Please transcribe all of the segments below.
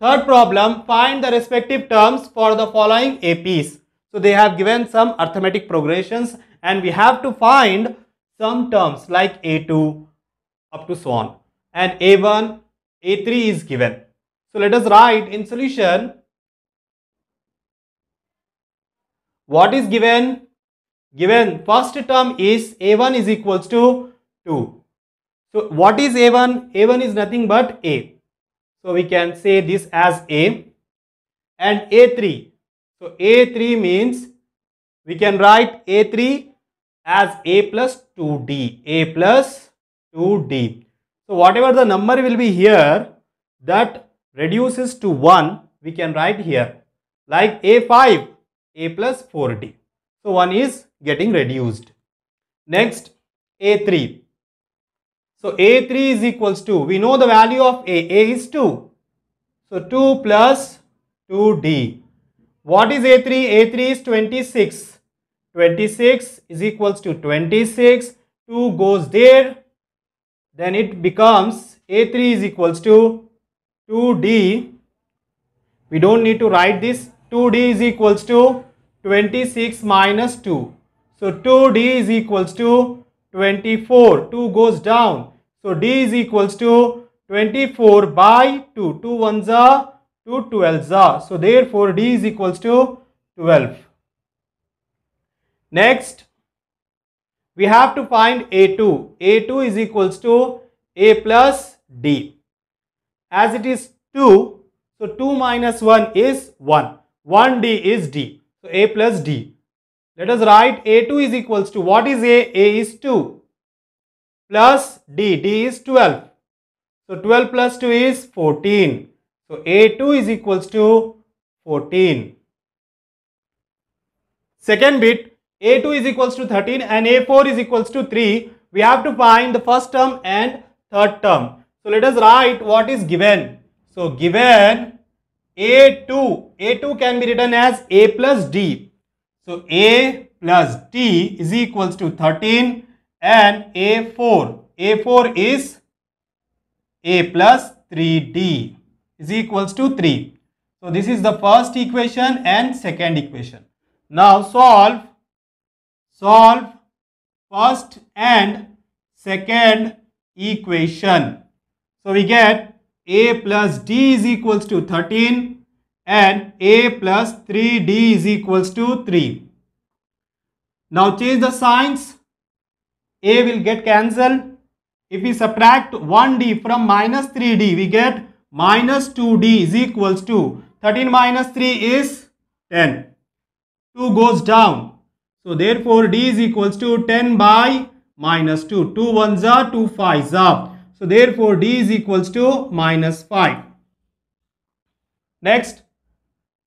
Third problem, find the respective terms for the following APs. So they have given some arithmetic progressions and we have to find some terms like A2 up to so on and A1, A3 is given. So let us write in solution what is given? Given first term is A1 is equals to 2. So what is A1? A1 is nothing but A. So we can say this as A and A3. So A3 means we can write A3 as A plus 2D. A plus 2D. So whatever the number will be here that reduces to 1 we can write here like A5 A plus 4D. So 1 is getting reduced. Next A3 so A3 is equals to, we know the value of A, A is 2. So 2 plus 2D. What is A3? A3 is 26. 26 is equals to 26. 2 goes there. Then it becomes A3 is equals to 2D. We don't need to write this. 2D is equals to 26 minus 2. So 2D is equals to 24. 2 goes down. So D is equals to 24 by 2. 2 ones are 2 twelves are. So therefore D is equals to 12. Next, we have to find A2. A2 is equals to A plus D. As it is 2, so 2 minus 1 is 1. 1D is D. So A plus D. Let us write A2 is equals to what is A? A is 2 plus D. D is 12. So 12 plus 2 is 14. So A2 is equals to 14. Second bit A2 is equals to 13 and A4 is equals to 3. We have to find the first term and third term. So let us write what is given. So given A2, A2 can be written as A plus D so A plus T is equals to 13 and A4. A4 is A plus 3D is equals to 3. So this is the first equation and second equation. Now solve, solve first and second equation. So we get A plus D is equals to 13 and a plus 3d is equals to 3. Now change the signs. a will get cancelled. If we subtract 1d from minus 3d, we get minus 2d is equals to 13 minus 3 is 10. 2 goes down. So therefore d is equals to 10 by minus 2. 2 ones are 2 fives are. So therefore d is equals to minus 5. Next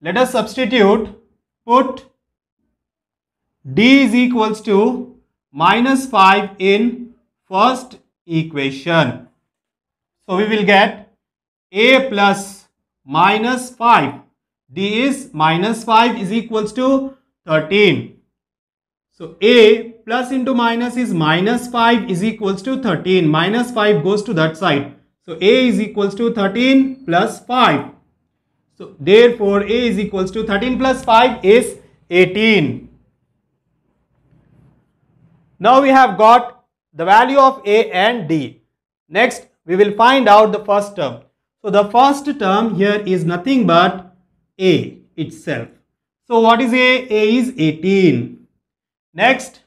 let us substitute put d is equals to minus 5 in first equation. So we will get a plus minus 5. d is minus 5 is equals to 13. So a plus into minus is minus 5 is equals to 13. Minus 5 goes to that side. So a is equals to 13 plus 5. So therefore A is equals to 13 plus 5 is 18. Now we have got the value of A and D. Next we will find out the first term. So the first term here is nothing but A itself. So what is A? A is 18. Next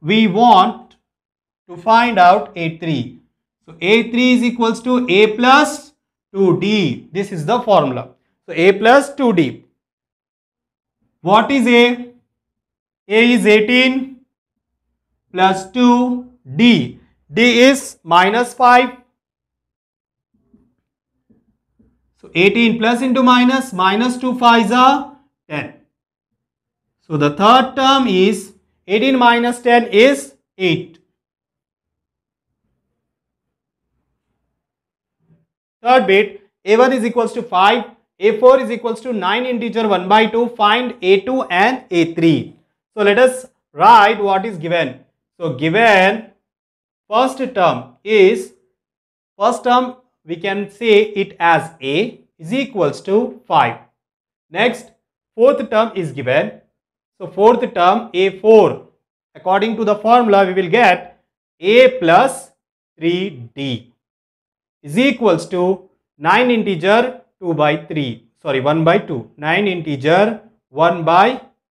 we want to find out A3. So A3 is equals to A plus 2D. This is the formula. So A plus 2D. What is A? A is 18 plus 2 D. D is minus 5. So 18 plus into minus, minus 2 5 is uh, 10. So the third term is 18 minus 10 is 8. Third bit, a1 is equals to 5, a4 is equals to 9 integer 1 by 2, find a2 and a3. So let us write what is given. So given first term is, first term we can say it as a is equals to 5. Next, fourth term is given. So fourth term a4 according to the formula we will get a plus 3d is equals to 9 integer 2 by 3 sorry 1 by 2 9 integer 1 by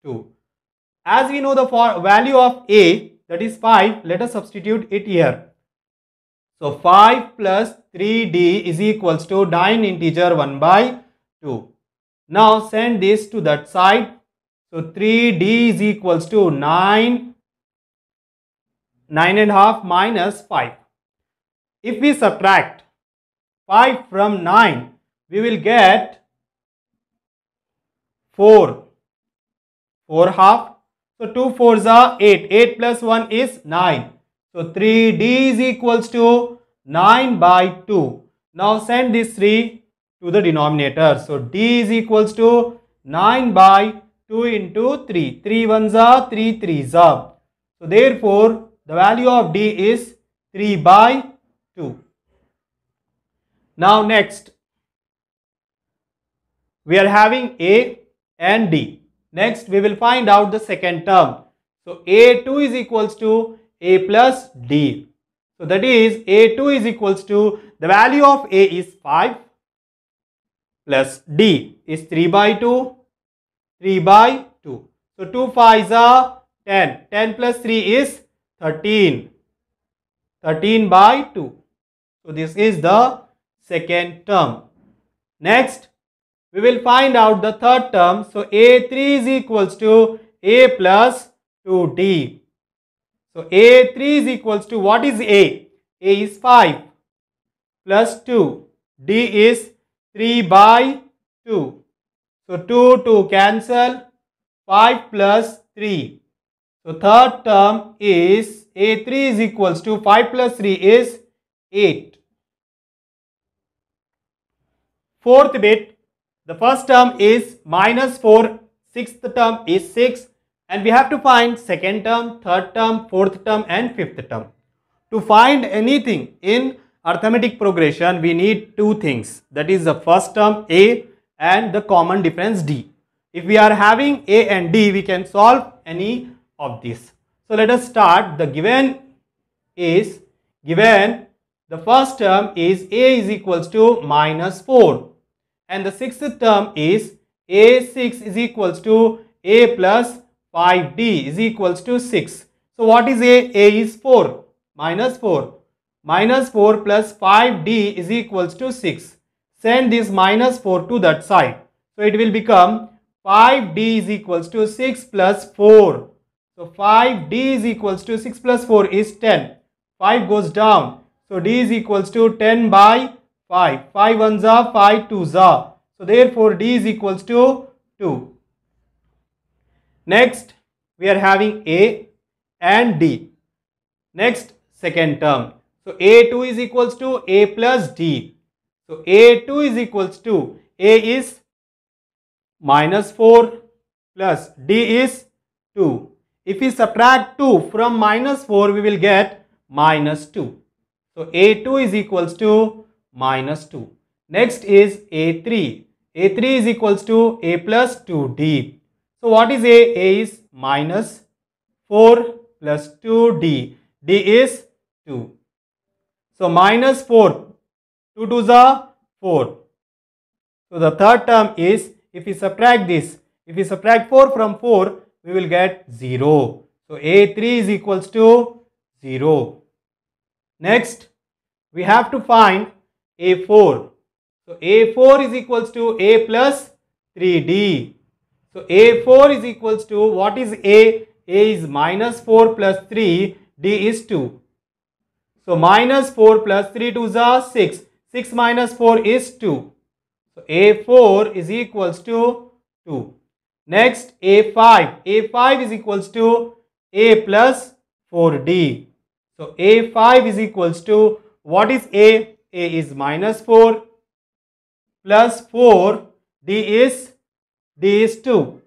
2 as we know the value of a that is 5 let us substitute it here so 5 plus 3d is equals to 9 integer 1 by 2 now send this to that side so 3d is equals to 9 9 and half minus 5 if we subtract 5 from 9, we will get 4. 4 half. So 2 fours are 8. 8 plus 1 is 9. So 3D is equals to 9 by 2. Now send this 3 to the denominator. So D is equals to 9 by 2 into 3. 3 ones are 3 threes are. So therefore the value of D is 3 by 2. Now next, we are having A and D. Next, we will find out the second term. So, A2 is equals to A plus D. So, that is A2 is equals to the value of A is 5 plus D is 3 by 2, 3 by 2. So, 2 5s are 10. 10 plus 3 is 13. 13 by 2. So, this is the second term. Next, we will find out the third term. So, A3 is equals to A plus 2D. So, A3 is equals to what is A? A is 5 plus 2. D is 3 by 2. So, 2, 2 cancel. 5 plus 3. So, third term is A3 is equals to 5 plus 3 is 8. fourth bit. The first term is minus 4, sixth term is 6 and we have to find second term, third term, fourth term and fifth term. To find anything in arithmetic progression we need two things that is the first term a and the common difference d. If we are having a and d we can solve any of these. So let us start the given is given the first term is a is equals to minus 4 and the sixth term is a6 is equals to a plus 5d is equals to 6. So what is a? a is 4 minus 4 minus 4 plus 5d is equals to 6. Send this minus 4 to that side. So it will become 5d is equals to 6 plus 4. So 5d is equals to 6 plus 4 is 10. 5 goes down. So D is equals to 10 by 5. 5 ones are 5 twos are. So therefore D is equals to 2. Next we are having A and D. Next second term. So A2 is equals to A plus D. So A2 is equals to A is minus 4 plus D is 2. If we subtract 2 from minus 4 we will get minus 2. So A2 is equals to minus 2. Next is A3. A3 is equals to A plus 2D. So what is A? A is minus 4 plus 2D. D is 2. So minus 4. 2 to the 4. So the third term is if we subtract this, if we subtract 4 from 4, we will get 0. So A3 is equals to 0. Next, we have to find A4. So A4 is equals to A plus 3D. So A4 is equals to what is A? A is minus 4 plus 3, D is 2. So minus 4 plus 3 to the 6. 6 minus 4 is 2. So A4 is equals to 2. Next A5. A5 is equals to A plus 4D. So A5 is equals to what is A? A is minus 4 plus 4. D is D is 2.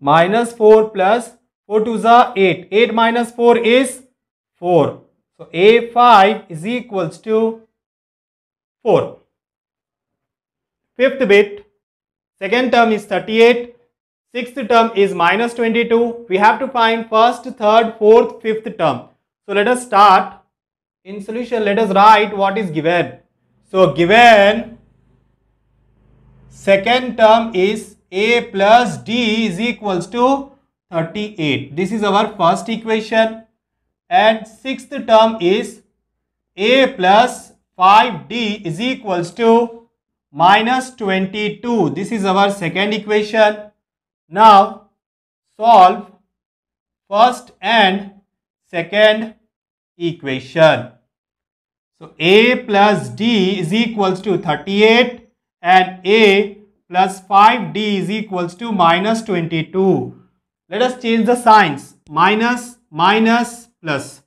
Minus 4 plus 4 to the 8. 8 minus 4 is 4. So A5 is equals to 4. Fifth bit. Second term is 38. Sixth term is minus 22. We have to find first, third, fourth, fifth term. So let us start. In solution, let us write what is given. So given second term is a plus d is equals to 38. This is our first equation. And sixth term is a plus 5d is equals to minus 22. This is our second equation. Now solve first and second equation. So A plus D is equals to 38 and A plus 5D is equals to minus 22. Let us change the signs. Minus, minus, plus.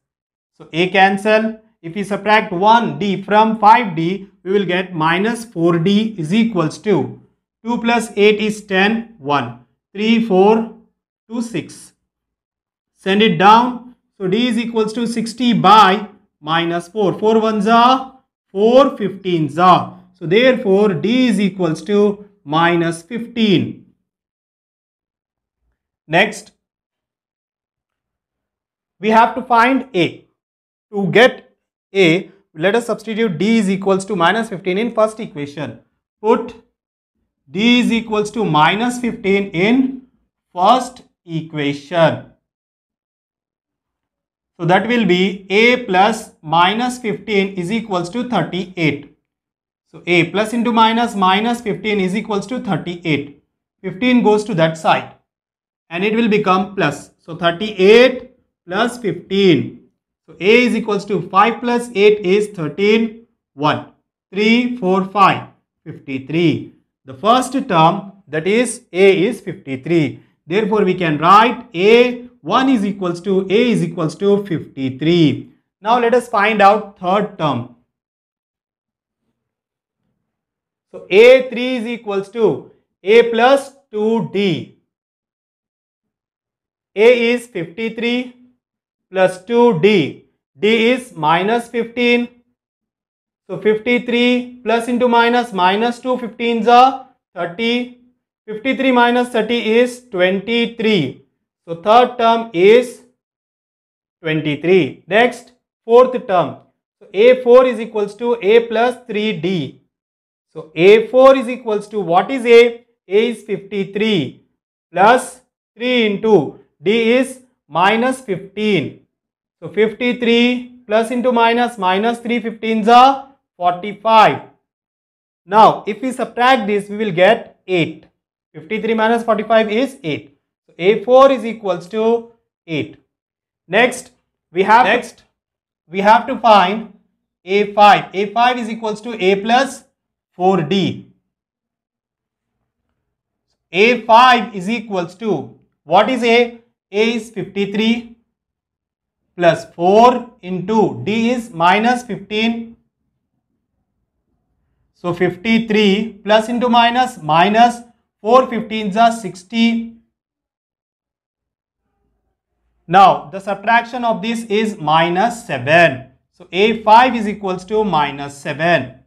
So A cancel. If we subtract 1D from 5D, we will get minus 4D is equals to 2 plus 8 is 10, 1. 3426. Send it down. So D is equals to 60 by minus 4. 4 1 are 4 15 are. So therefore D is equals to minus 15. Next, we have to find A. To get A, let us substitute D is equals to minus 15 in first equation. Put d is equals to minus 15 in first equation. So that will be a plus minus 15 is equals to 38. So a plus into minus minus 15 is equals to 38. 15 goes to that side and it will become plus. So 38 plus 15. So a is equals to 5 plus 8 is 13, 1, 3, 4, 5, 53. The first term that is A is 53. Therefore, we can write A 1 is equals to A is equals to 53. Now, let us find out third term. So, A3 is equals to A plus 2D. A is 53 plus 2D. D is minus 15 so 53 plus into minus minus 2 15 is a 30 53 minus 30 is 23. So third term is 23. Next fourth term. So A4 is equals to A plus 3D. So A4 is equals to what is A? A is 53 plus 3 into D is minus 15. So 53 plus into minus minus 3 15 is a 45. Now, if we subtract this, we will get 8. 53 minus 45 is 8. So, A4 is equals to 8. Next, we have next we have to find A5. A5 is equals to A plus 4D. A5 is equals to what is A? A is 53 plus 4 into D is minus 15 so 53 plus into minus minus 4 15s are 60. Now the subtraction of this is minus 7. So A5 is equals to minus 7.